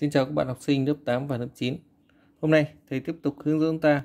Xin chào các bạn học sinh lớp 8 và lớp 9 Hôm nay thầy tiếp tục hướng dẫn ta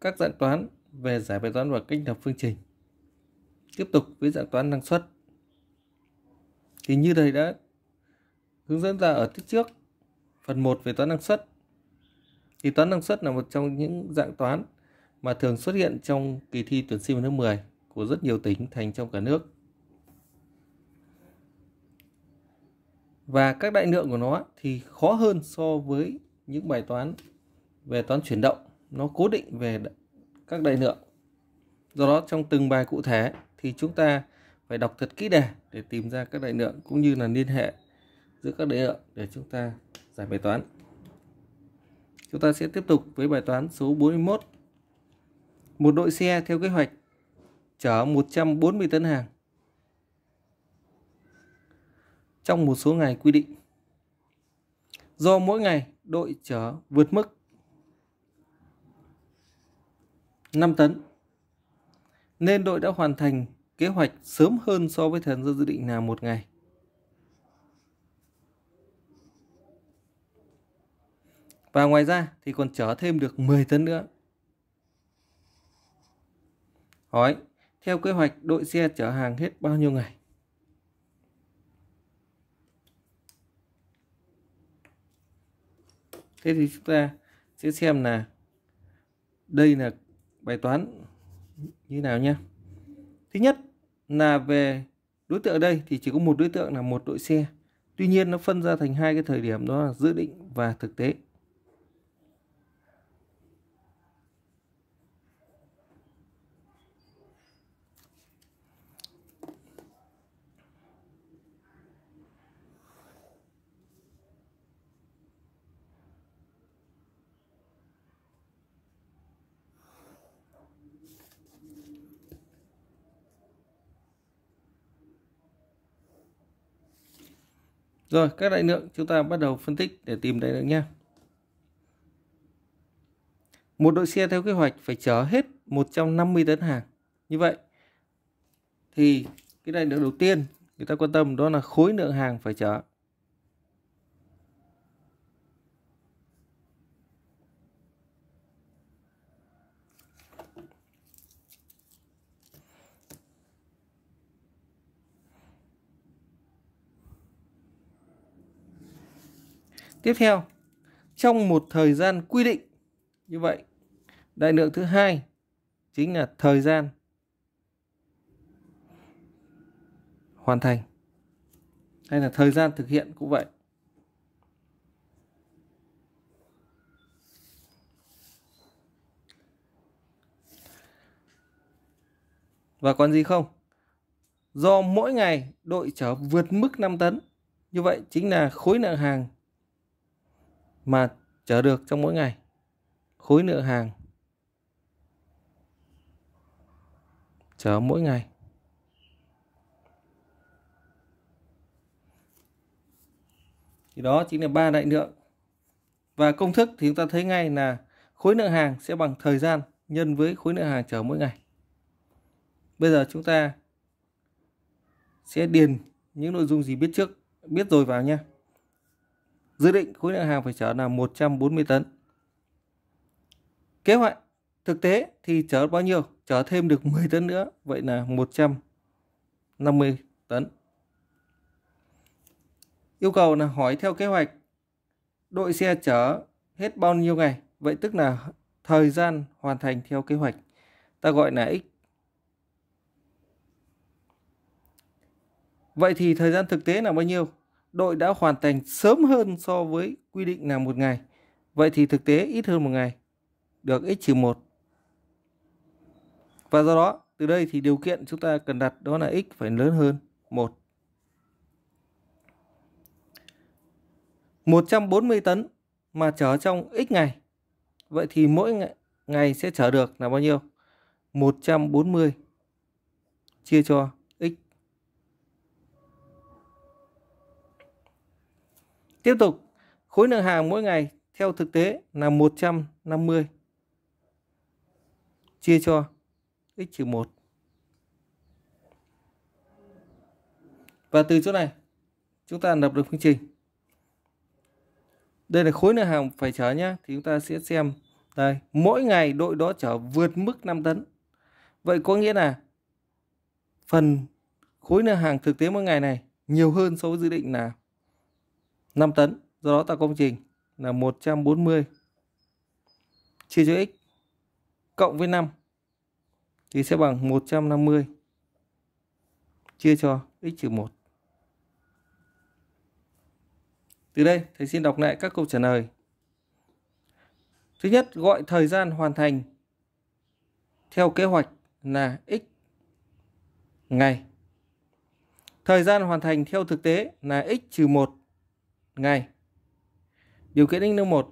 các dạng toán về giải bài toán và cách lập phương trình Tiếp tục với dạng toán năng suất Thì như thầy đã hướng dẫn ra ở tiết trước phần 1 về toán năng suất Thì toán năng suất là một trong những dạng toán mà thường xuất hiện trong kỳ thi tuyển sinh vào lớp 10 của rất nhiều tỉnh thành trong cả nước và các đại lượng của nó thì khó hơn so với những bài toán về toán chuyển động nó cố định về các đại lượng do đó trong từng bài cụ thể thì chúng ta phải đọc thật kỹ đề để tìm ra các đại lượng cũng như là liên hệ giữa các đại lượng để chúng ta giải bài toán chúng ta sẽ tiếp tục với bài toán số 41 một đội xe theo kế hoạch chở 140 tấn hàng trong một số ngày quy định. Do mỗi ngày đội chở vượt mức 5 tấn nên đội đã hoàn thành kế hoạch sớm hơn so với thời gian dự định là một ngày. Và ngoài ra thì còn chở thêm được 10 tấn nữa. Hỏi, theo kế hoạch đội xe chở hàng hết bao nhiêu ngày? thế thì chúng ta sẽ xem là đây là bài toán như nào nhé thứ nhất là về đối tượng ở đây thì chỉ có một đối tượng là một đội xe tuy nhiên nó phân ra thành hai cái thời điểm đó là dự định và thực tế Rồi, các đại lượng chúng ta bắt đầu phân tích để tìm đại lượng nha. Một đội xe theo kế hoạch phải chở hết 150 tấn hàng. Như vậy thì cái đại lượng đầu tiên người ta quan tâm đó là khối lượng hàng phải chở. Tiếp theo, trong một thời gian quy định như vậy, đại lượng thứ hai chính là thời gian hoàn thành hay là thời gian thực hiện cũng vậy. Và còn gì không? Do mỗi ngày đội chở vượt mức 5 tấn, như vậy chính là khối lượng hàng mà chở được trong mỗi ngày khối lượng hàng chở mỗi ngày thì đó chính là ba đại lượng và công thức thì chúng ta thấy ngay là khối lượng hàng sẽ bằng thời gian nhân với khối lượng hàng chở mỗi ngày bây giờ chúng ta sẽ điền những nội dung gì biết trước biết rồi vào nhé dự định khối lượng hàng phải chở là 140 tấn. Kế hoạch thực tế thì chở bao nhiêu? Chở thêm được 10 tấn nữa, vậy là 150 tấn. Yêu cầu là hỏi theo kế hoạch đội xe chở hết bao nhiêu ngày, vậy tức là thời gian hoàn thành theo kế hoạch. Ta gọi là x Vậy thì thời gian thực tế là bao nhiêu? đội đã hoàn thành sớm hơn so với quy định là một ngày. Vậy thì thực tế ít hơn một ngày, được x-1. Và do đó, từ đây thì điều kiện chúng ta cần đặt đó là x phải lớn hơn 1. 140 tấn mà chở trong x ngày. Vậy thì mỗi ngày, sẽ chở được là bao nhiêu? 140 chia cho Tiếp tục, khối lượng hàng mỗi ngày theo thực tế là 150 chia cho x trừ 1. Và từ chỗ này, chúng ta lập được phương trình. Đây là khối lượng hàng phải chở nhé. Thì chúng ta sẽ xem, đây, mỗi ngày đội đó chở vượt mức 5 tấn. Vậy có nghĩa là phần khối lượng hàng thực tế mỗi ngày này nhiều hơn so với dự định là 5 tấn do đó tạo công trình là 140 chia cho x cộng với 5 thì sẽ bằng 150 chia cho x trừ 1 từ đây thầy xin đọc lại các câu trả lời thứ nhất gọi thời gian hoàn thành theo kế hoạch là x ngày thời gian hoàn thành theo thực tế là x trừ 1 ngày. Điều kiện định Ninh 1.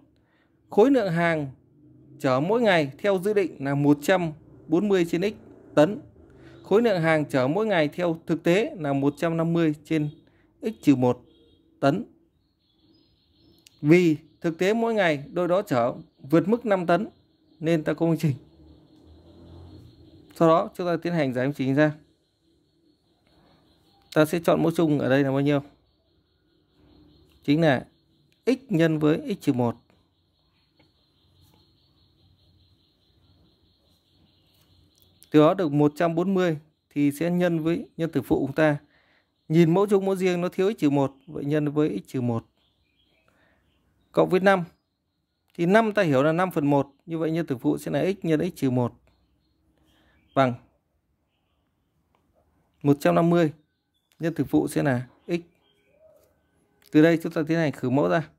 Khối lượng hàng chở mỗi ngày theo dự định là 140 trên x tấn. Khối lượng hàng chở mỗi ngày theo thực tế là 150 trên x 1 tấn. Vì thực tế mỗi ngày đôi đó chở vượt mức 5 tấn nên ta công trình. Sau đó chúng ta tiến hành giải công trình ra. Ta sẽ chọn mẫu chung ở đây là bao nhiêu? chính là x nhân với x trừ 1. Từ đó được 140 thì sẽ nhân với nhân tử phụ của chúng ta. Nhìn mẫu chung mẫu riêng nó thiếu x trừ 1, vậy nhân với x trừ 1. Cộng với 5. Thì 5 ta hiểu là 5 phần 1, như vậy nhân tử phụ sẽ là x nhân x trừ 1 bằng 150 nhân tử phụ sẽ là từ đây chúng ta tiến hành khử mẫu ra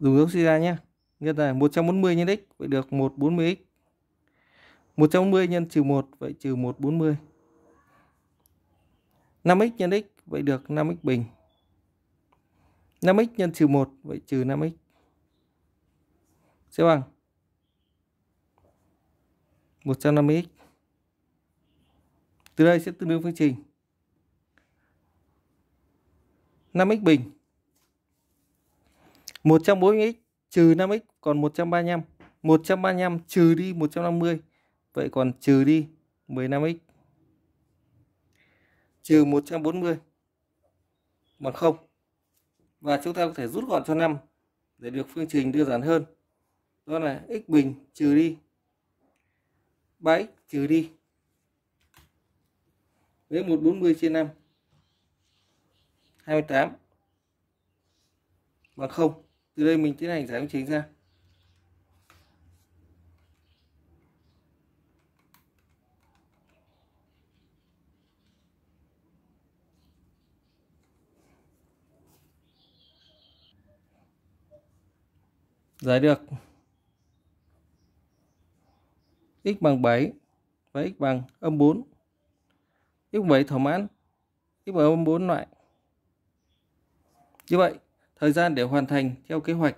dùng dấu suy ra nhé nhân là 140 nhân x vậy được 140 x 140 nhân trừ 1 vậy trừ 140 5x nhân x vậy được 5x bình 5x nhân trừ 1 vậy trừ 5x sẽ bằng 150x từ đây sẽ tương đương phương trình 5x bình 140x trừ 5x còn 135 135 trừ đi 150 vậy còn trừ đi 15x trừ 140 bằng 0 và chúng ta có thể rút gọn cho 5 để được phương trình đơn giản hơn đó là x bình trừ đi 3x trừ đi với 140 trên 5 28 bằng không từ đây mình tiến hành giải phương trình ra giải được x bằng 7 và x bằng âm 4 x bằng 7 thỏa mãn x bằng âm 4 loại như vậy, thời gian để hoàn thành theo kế hoạch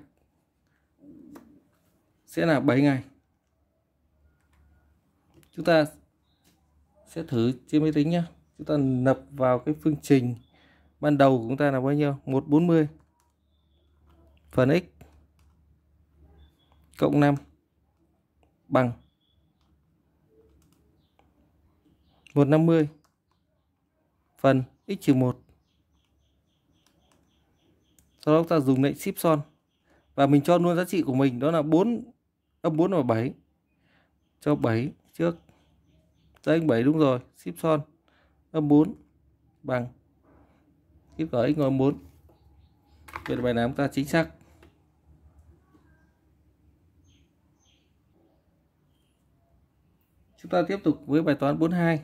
sẽ là 7 ngày. Chúng ta sẽ thử trên máy tính nhé. Chúng ta nập vào cái phương trình ban đầu của chúng ta là bao nhiêu? 140 phần x cộng 5 bằng 150 phần x trừ 1 sau đó ta dùng lệnh ship son và mình cho luôn giá trị của mình đó là 4 âm 4 và 7 cho 7 trước danh 7 đúng rồi ship son âm 4 bằng ship của x âm 4 vậy là bài chúng ta chính xác chúng ta tiếp tục với bài toán 42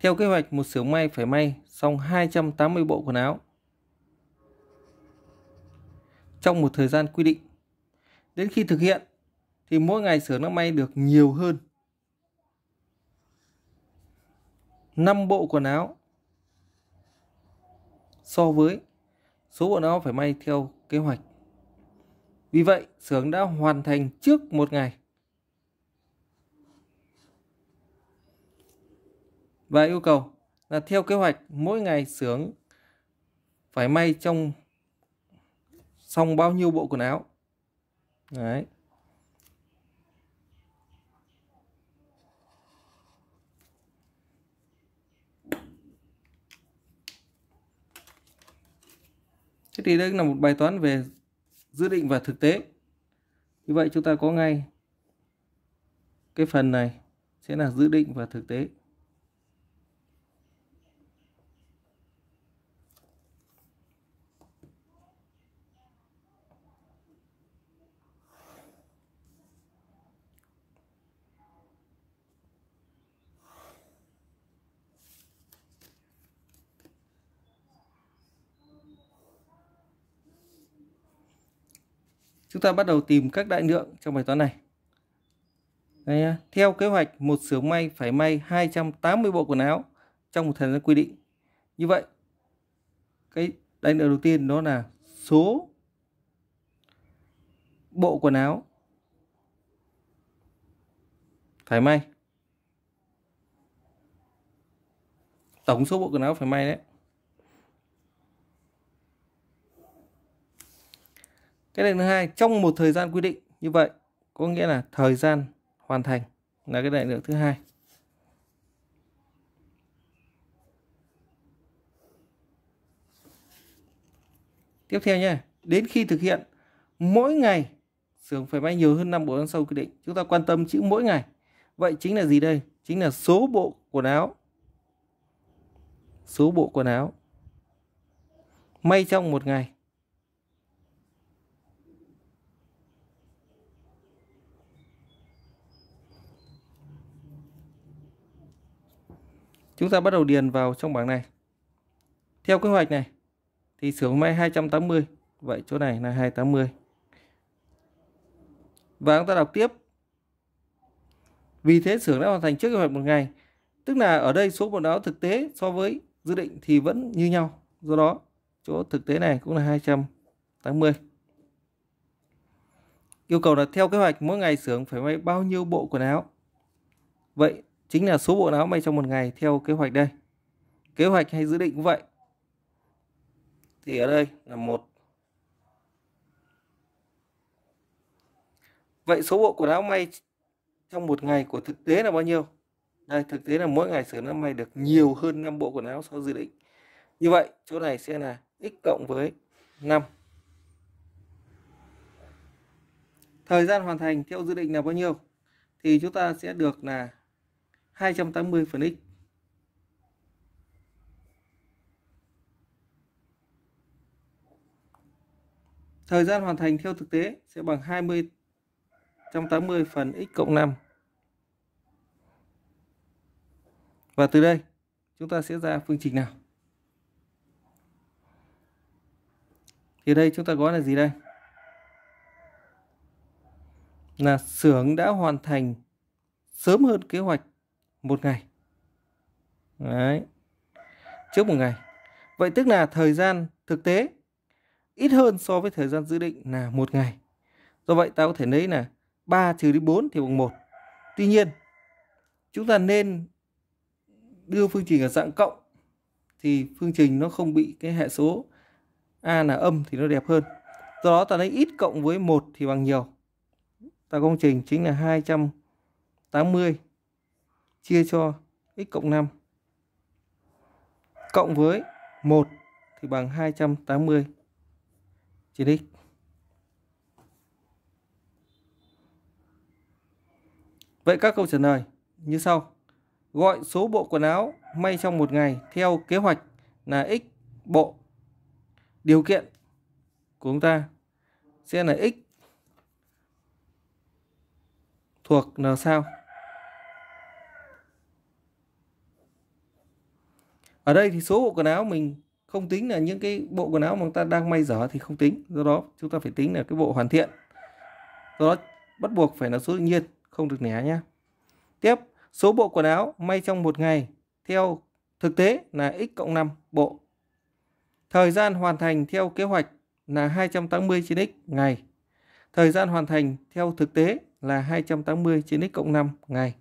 theo kế hoạch một xưởng may phải may xong 280 bộ quần áo trong một thời gian quy định. Đến khi thực hiện thì mỗi ngày xưởng đã may được nhiều hơn 5 bộ quần áo so với số quần áo phải may theo kế hoạch. Vì vậy, xưởng đã hoàn thành trước một ngày. Và yêu cầu là theo kế hoạch mỗi ngày xưởng phải may trong xong bao nhiêu bộ quần áo đấy thế thì đây là một bài toán về dự định và thực tế như vậy chúng ta có ngay cái phần này sẽ là dự định và thực tế Chúng ta bắt đầu tìm các đại lượng trong bài toán này. Đây, theo kế hoạch, một xưởng may phải may 280 bộ quần áo trong một thời gian quy định. Như vậy, cái đại lượng đầu tiên đó là số bộ quần áo phải may. Tổng số bộ quần áo phải may đấy. cái lệnh thứ hai trong một thời gian quy định như vậy có nghĩa là thời gian hoàn thành là cái đại lượng thứ hai tiếp theo nhé đến khi thực hiện mỗi ngày xưởng phải may nhiều hơn 5 bộ áo sâu quy định chúng ta quan tâm chữ mỗi ngày vậy chính là gì đây chính là số bộ quần áo số bộ quần áo may trong một ngày Chúng ta bắt đầu điền vào trong bảng này. Theo kế hoạch này thì xưởng may 280. Vậy chỗ này là 280. Và chúng ta đọc tiếp. Vì thế xưởng đã hoàn thành trước kế hoạch một ngày. Tức là ở đây số bộ áo thực tế so với dự định thì vẫn như nhau. Do đó chỗ thực tế này cũng là 280. Yêu cầu là theo kế hoạch mỗi ngày xưởng phải may bao nhiêu bộ quần áo. Vậy chính là số bộ áo may trong một ngày theo kế hoạch đây kế hoạch hay dự định cũng vậy thì ở đây là một vậy số bộ quần áo may trong một ngày của thực tế là bao nhiêu đây thực tế là mỗi ngày sở nó may được nhiều hơn 5 bộ quần áo so dự định như vậy chỗ này sẽ là x cộng với 5 thời gian hoàn thành theo dự định là bao nhiêu thì chúng ta sẽ được là 280 phần x. Thời gian hoàn thành theo thực tế sẽ bằng 20 180 phần x cộng 5. Và từ đây chúng ta sẽ ra phương trình nào. Thì đây chúng ta có là gì đây? Là xưởng đã hoàn thành sớm hơn kế hoạch một ngày đấy trước một ngày vậy tức là thời gian thực tế ít hơn so với thời gian dự định là một ngày do vậy ta có thể lấy là 3 trừ đi 4 thì bằng 1 tuy nhiên chúng ta nên đưa phương trình ở dạng cộng thì phương trình nó không bị cái hệ số a là âm thì nó đẹp hơn do đó ta lấy ít cộng với 1 thì bằng nhiều ta công trình chính là 280 chia cho x cộng 5 cộng với 1 thì bằng 280 trên x. Vậy các câu trả lời như sau. Gọi số bộ quần áo may trong một ngày theo kế hoạch là x bộ. Điều kiện của chúng ta sẽ là x thuộc n sao ở đây thì số bộ quần áo mình không tính là những cái bộ quần áo mà chúng ta đang may dở thì không tính do đó chúng ta phải tính là cái bộ hoàn thiện do đó bắt buộc phải là số tự nhiên không được né nhé tiếp số bộ quần áo may trong một ngày theo thực tế là x cộng 5 bộ thời gian hoàn thành theo kế hoạch là 280 trên x ngày thời gian hoàn thành theo thực tế là 280 trên x cộng 5 ngày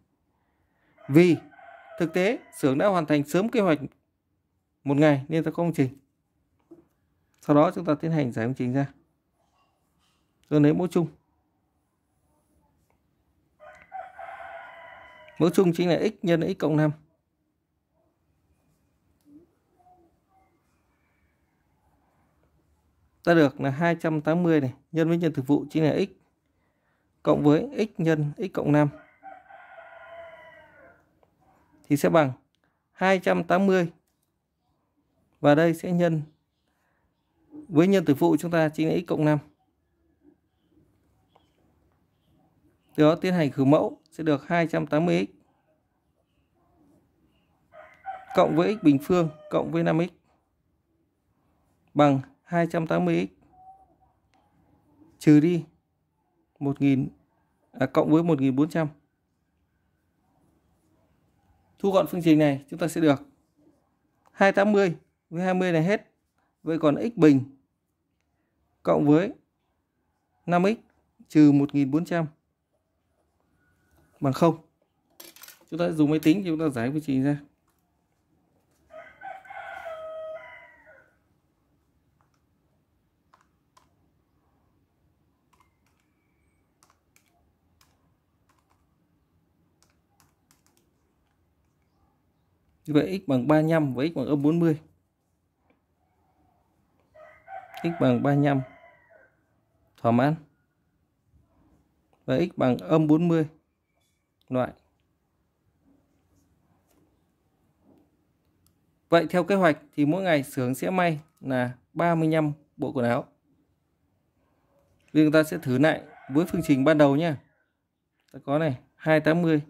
vì thực tế xưởng đã hoàn thành sớm kế hoạch một ngày nên ta có công trình sau đó chúng ta tiến hành giải công trình ra rồi lấy mẫu chung mẫu chung chính là x nhân x cộng 5 ta được là 280 này nhân với nhân thực vụ chính là x cộng với x nhân x cộng 5 thì sẽ bằng 280 và đây sẽ nhân với nhân tử phụ chúng ta chính là x cộng 5 từ đó tiến hành khử mẫu sẽ được 280x cộng với x bình phương cộng với 5x bằng 280x trừ đi 1000 à, cộng với 1400 thu gọn phương trình này chúng ta sẽ được 280 với 20 này hết. Vậy còn x bình cộng với 5x trừ 1400 bằng 0. Chúng ta dùng máy tính chúng ta giải quy trình ra. vậy x bằng 35 và x bằng âm 40 x bằng 35 thỏa mãn và x bằng âm 40 loại Vậy theo kế hoạch thì mỗi ngày xưởng sẽ may là 35 bộ quần áo. Vì chúng ta sẽ thử lại với phương trình ban đầu nhé. Ta có này 280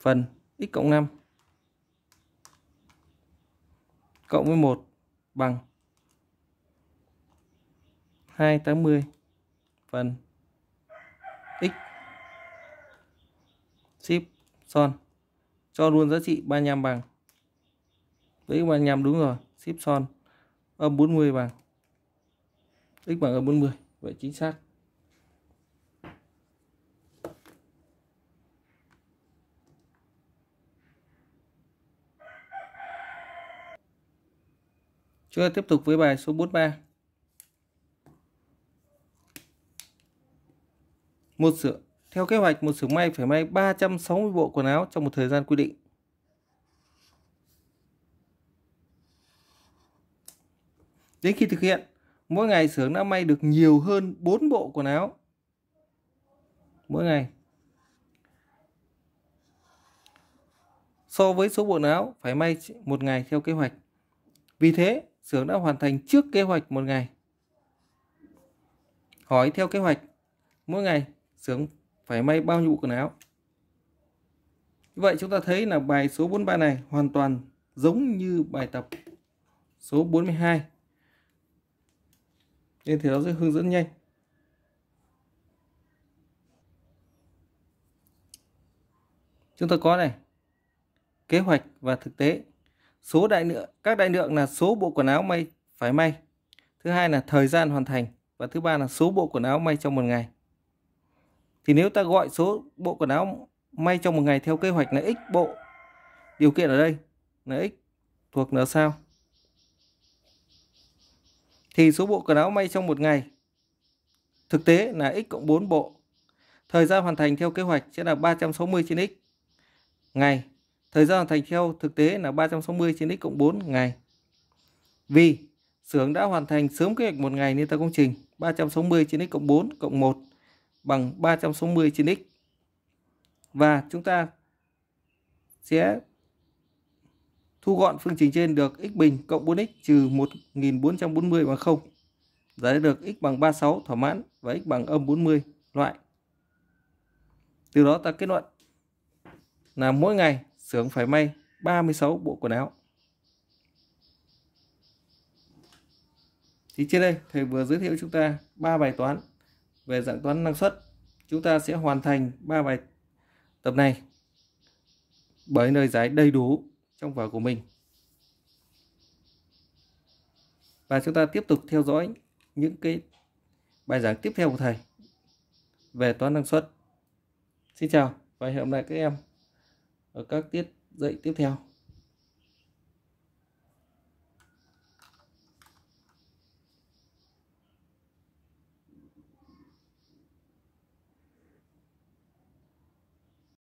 phần x cộng 5 cộng với 1 bằng 280 phần x ship son cho luôn giá trị 35 bằng đấy 35 đúng rồi ship son âm 40 bằng x bằng âm 40 vậy chính xác Chúng ta tiếp tục với bài số 43. một sửa, theo kế hoạch một xưởng may phải may 360 bộ quần áo trong một thời gian quy định. Đến khi thực hiện, mỗi ngày xưởng đã may được nhiều hơn 4 bộ quần áo. Mỗi ngày. So với số bộ quần áo phải may một ngày theo kế hoạch. Vì thế, xưởng đã hoàn thành trước kế hoạch một ngày. Hỏi theo kế hoạch, mỗi ngày Sướng phải may bao nhiêu bộ quần áo. vậy chúng ta thấy là bài số 43 này hoàn toàn giống như bài tập số 42. Nên thì nó sẽ hướng dẫn nhanh. Chúng ta có này, kế hoạch và thực tế. Số đại lượng, các đại lượng là số bộ quần áo may phải may. Thứ hai là thời gian hoàn thành và thứ ba là số bộ quần áo may trong một ngày thì nếu ta gọi số bộ quần áo may trong một ngày theo kế hoạch là x bộ điều kiện ở đây là x thuộc n sao thì số bộ quần áo may trong một ngày thực tế là x cộng 4 bộ thời gian hoàn thành theo kế hoạch sẽ là 360 trên x ngày thời gian hoàn thành theo thực tế là 360 trên x cộng 4 ngày vì xưởng đã hoàn thành sớm kế hoạch một ngày nên ta công trình 360 trên x cộng 4 cộng 1 bằng 360 trên x. Và chúng ta sẽ thu gọn phương trình trên được x bình cộng 4x trừ 1440 bằng 0. Giải được x bằng 36 thỏa mãn và x bằng âm 40 loại. Từ đó ta kết luận là mỗi ngày xưởng phải may 36 bộ quần áo. Thì trên đây thầy vừa giới thiệu chúng ta ba bài toán về dạng toán năng suất, chúng ta sẽ hoàn thành 3 bài tập này bởi lời giải đầy đủ trong vở của mình. Và chúng ta tiếp tục theo dõi những cái bài giảng tiếp theo của thầy về toán năng suất. Xin chào và hẹn gặp lại các em ở các tiết dạy tiếp theo.